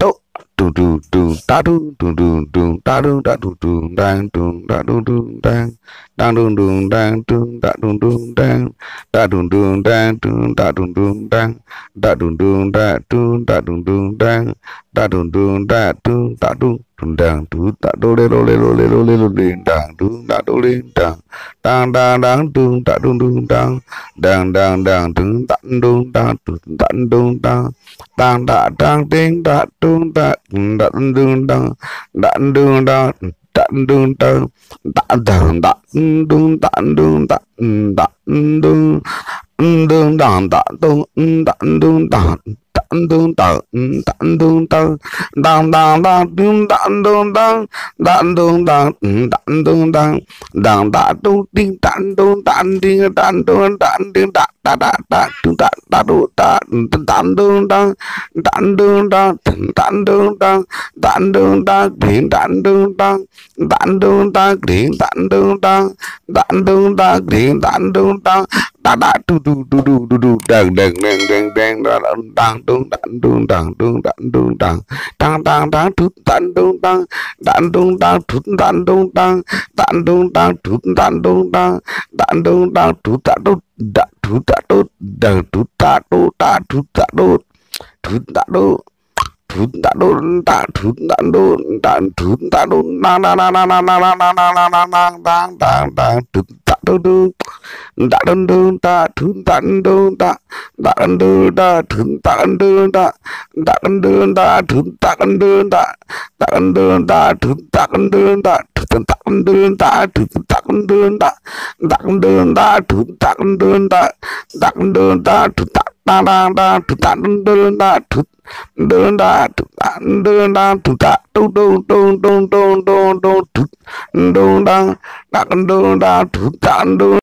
と do do do da do do do do da do da do do dang do da do do dang dang do do dang do da do do dang da do do dang do da do do dang da do do da do da do do dang da do do da do da do đùng dang đú tạ đô lê lô lê lô lê lô lê lô lê đàng đú tạ đô lê đàng đàng đàng đàng đùng tạ đùng dang đàng đàng đàng đàng đùng tạ đùng đàng tạ đùng đàng đàng da. đàng đàng đàng đàng đàng đã đương đang đã đương đang đã đương đang đã đương đã đương đã đương đã đã đương đương đảng đã đương đã đương đảng đan đun đan đan đun đan đan đan đan đun đan đun đan đan đun đan đan đun đan đan đan đun đinh đan đun đan đinh đan đun đan đinh đan đan đan đan đun đan đan đun đan đan đun đan đan đun đan đan đun đan đan đun đan đinh đan đun đan đan đun đan đinh đan đun đan đan đun đan đinh đan đun đan ta đã tu tu tu tu tu tu đằng đằng đằng đằng đằng đằng đằng đằng đằng đằng đằng đằng đằng đằng đằng đằng đằng đằng thút đằng đằng đằng đằng đằng đằng thút đằng đằng đằng đằng đằng đằng thút đằng đằng đằng đằng đằng đằng thút đằng đằng đằng thút đằng đằng đằng thút đằng đằng đằng thút đằng đằng thút đằng đằng thút đã đôn đã thút đã đôn đã thút đã đôn na na na na na na na na na na na na na na na đơn đơn đã đơn đơn ta thứ ta đơn ta đã đơn đơn ta thứ ta đơn ta đã đơn đơn ta thứ ta đơn ta đã đơn đơn ta thứ ta đơn ta thứ ta đơn ta thứ ta đơn ta đã đơn ta thứ ta đơn ta đã đơn ta thứ ta ta ta ta thứ ta đơn ta thứ đơn ta thứ ta đơn ta thứ ta đơn đơn đơn đơn đơn đơn kendung dang tak kendung dang tak kendung